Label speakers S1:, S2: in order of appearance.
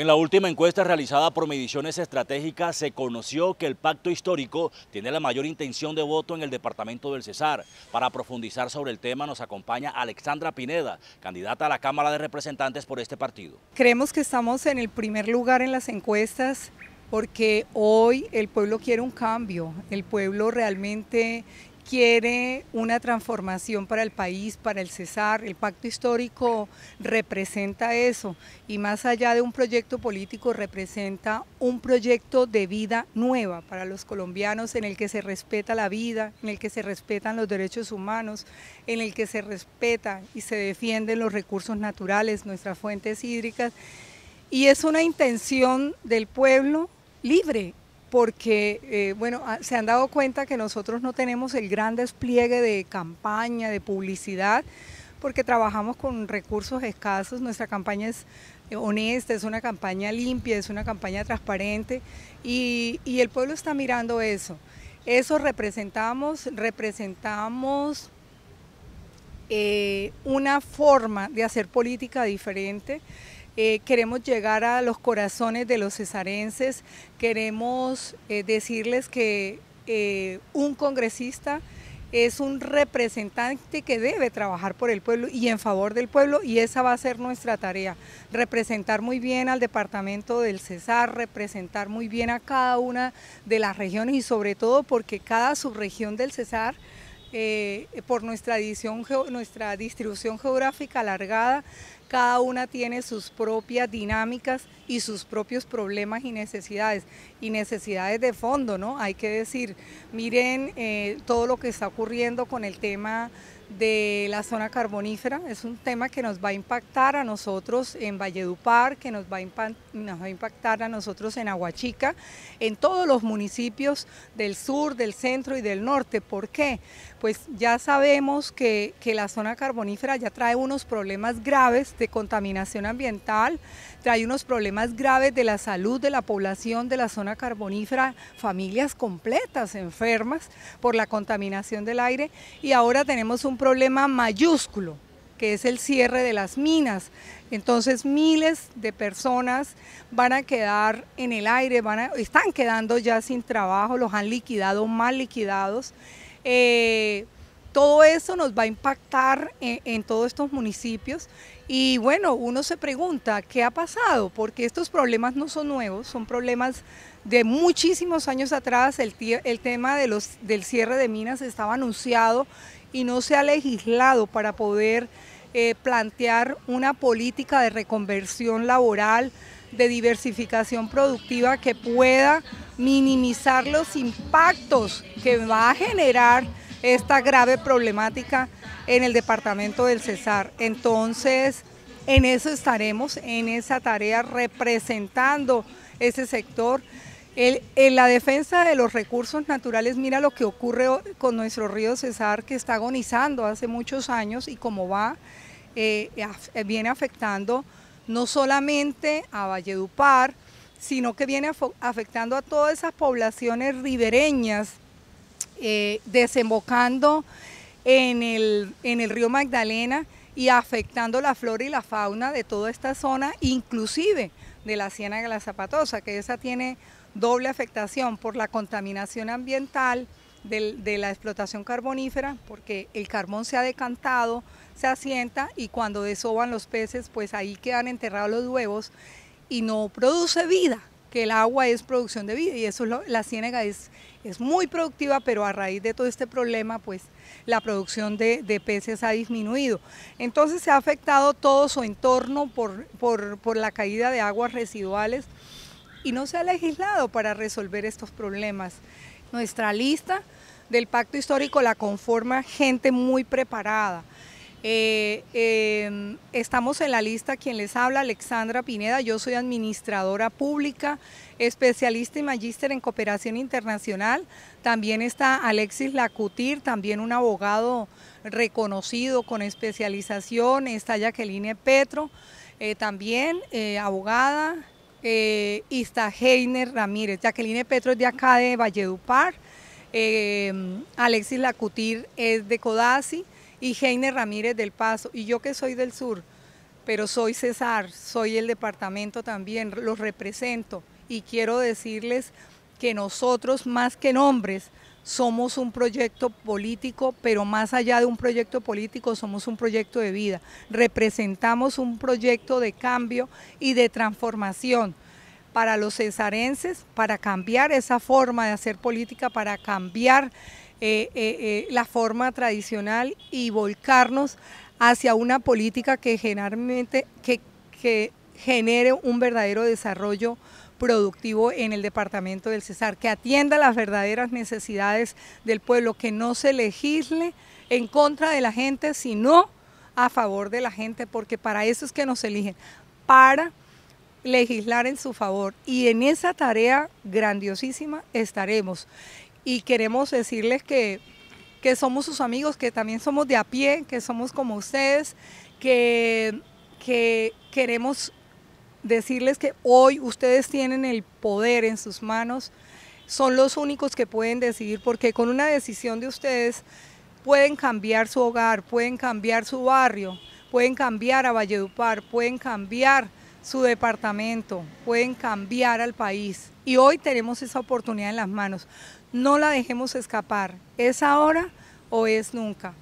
S1: En la última encuesta realizada por Mediciones Estratégicas se conoció que el pacto histórico tiene la mayor intención de voto en el departamento del Cesar. Para profundizar sobre el tema nos acompaña Alexandra Pineda, candidata a la Cámara de Representantes por este partido. Creemos que estamos en el primer lugar en las encuestas porque hoy el pueblo quiere un cambio, el pueblo realmente quiere una transformación para el país, para el Cesar. El pacto histórico representa eso y más allá de un proyecto político representa un proyecto de vida nueva para los colombianos en el que se respeta la vida, en el que se respetan los derechos humanos, en el que se respeta y se defienden los recursos naturales, nuestras fuentes hídricas. Y es una intención del pueblo libre porque eh, bueno, ah, se han dado cuenta que nosotros no tenemos el gran despliegue de campaña, de publicidad, porque trabajamos con recursos escasos, nuestra campaña es eh, honesta, es una campaña limpia, es una campaña transparente y, el pueblo está mirando eso. Eso representamos, representamos eh, una forma de hacer política diferente. Eh, queremos llegar a los corazones de los cesarenses, queremos eh, decirles que eh, un congresista es un representante que debe trabajar por el pueblo y en favor del pueblo y esa va a ser nuestra tarea, representar muy bien al departamento del Cesar, representar muy bien a cada una de las regiones y sobre todo porque cada subregión del Cesar eh, por nuestra, nuestra distribución geográfica alargada, cada una tiene sus propias dinámicas y sus propios problemas y necesidades, y necesidades de fondo, ¿no? Hay que decir, miren eh, todo lo que está ocurriendo con el tema de la zona carbonífera. Es un tema que nos va a impactar a nosotros en Valledupar, que nos va a, impactar a nosotros en Aguachica, en todos los municipios del sur, del centro y del norte. ¿Por qué? Pues ya sabemos que, que la zona carbonífera ya trae unos problemas graves de contaminación ambiental, trae unos problemas graves de la salud de la población de la zona carbonífera, familias completas enfermas por la contaminación del aire y ahora tenemos un problema mayúsculo, que es el cierre de las minas. Entonces miles de personas van a quedar en el aire, van están quedando ya sin trabajo, los han liquidado, mal liquidados. Eh, todo eso nos va a impactar en, todos estos municipios y bueno, uno se pregunta qué ha pasado, porque estos problemas no son nuevos, son problemas de muchísimos años atrás, el, tema del cierre de minas estaba anunciado y no se ha legislado para poder eh, plantear una política de reconversión laboral, de diversificación productiva que pueda minimizar los impactos que va a generar esta grave problemática en el departamento del Cesar. Entonces, en eso estaremos, en esa tarea representando ese sector en la defensa de los recursos naturales, mira lo que ocurre con nuestro río Cesar, que está agonizando hace muchos años y cómo va, eh, eh, viene afectando no solamente a Valledupar, sino que viene afectando a todas esas poblaciones ribereñas, eh, desembocando en el, río Magdalena y afectando la flora y la fauna de toda esta zona, inclusive de la Siena de la Zapatosa, que esa tiene doble afectación por la contaminación ambiental de, la explotación carbonífera, porque el carbón se ha decantado, se asienta y cuando desoban los peces, pues ahí quedan enterrados los huevos y no produce vida, que el agua es producción de vida y eso es lo, la ciénaga es, es muy productiva, pero a raíz de todo este problema, pues la producción de, peces ha disminuido. Entonces se ha afectado todo su entorno por, por la caída de aguas residuales y no se ha legislado para resolver estos problemas. Nuestra lista del pacto histórico la conforma gente muy preparada. Eh, em, estamos en la lista, quien les habla, Alexandra Pineda, yo soy administradora pública, especialista y magíster en cooperación internacional. También está Alexis Lacutir, también un abogado reconocido con especialización, está Jacqueline Petro, eh, también eh, abogada, eh, Ista Heiner Ramírez, Jacqueline Petro es de acá de Valledupar, eh, Alexis Lacutir es de Codazzi y Heiner Ramírez del Paso, y yo que soy del sur, pero soy César, soy el departamento también, los represento y quiero decirles que nosotros más que nombres, somos un proyecto político, pero más allá de un proyecto político, somos un proyecto de vida. Representamos un proyecto de cambio y de transformación para los cesarenses, para cambiar esa forma de hacer política, para cambiar eh, eh, eh, la forma tradicional y volcarnos hacia una política que generalmente que genere un verdadero desarrollo productivo en el departamento del Cesar, que atienda las verdaderas necesidades del pueblo, que no se legisle en contra de la gente, sino a favor de la gente, porque para eso es que nos eligen, para legislar en su favor. Y en esa tarea grandiosísima estaremos. Y queremos decirles que, que somos sus amigos, que también somos de a pie, que somos como ustedes, que, que queremos decirles que hoy ustedes tienen el poder en sus manos, son los únicos que pueden decidir, porque con una decisión de ustedes pueden cambiar su hogar, pueden cambiar su barrio, pueden cambiar a Valledupar, pueden cambiar su departamento, pueden cambiar al país. Y hoy tenemos esa oportunidad en las manos. No la dejemos escapar. ¿Es ahora o es nunca?